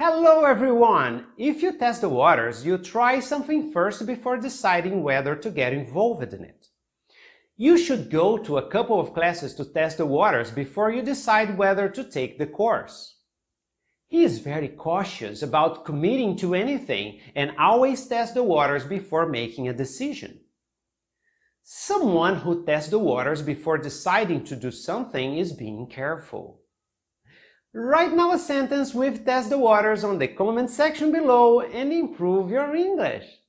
Hello everyone! If you test the waters, you try something first before deciding whether to get involved in it. You should go to a couple of classes to test the waters before you decide whether to take the course. He is very cautious about committing to anything and always tests the waters before making a decision. Someone who tests the waters before deciding to do something is being careful. Write now a sentence with Test the Waters on the comment section below and improve your English.